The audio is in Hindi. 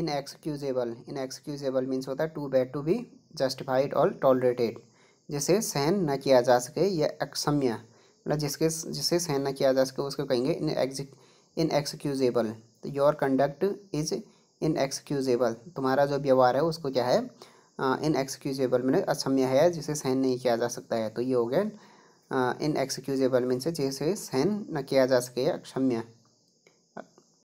इनएक्सक्यूजेबल इनएक्सक्यूजेबल मीन्स होता है too bad to be justified और टॉलरेटेड जिसे सहन न किया जा सके या अक्षम्य मतलब जिसके जिसे सहन न किया जा सके उसको कहेंगे इन इनएक्सक्यूजेबल तो योर कंडक्ट इज इनएक्सक्यूजेबल तुम्हारा जो व्यवहार है उसको क्या है इनएक्सक्यूजेबल मैंने अक्षम्य है जिसे सहन नहीं किया जा सकता है तो ये हो गया इनएक्सक्यूजेबल मीन्स जिसे सहन न किया जा सके अक्षम्य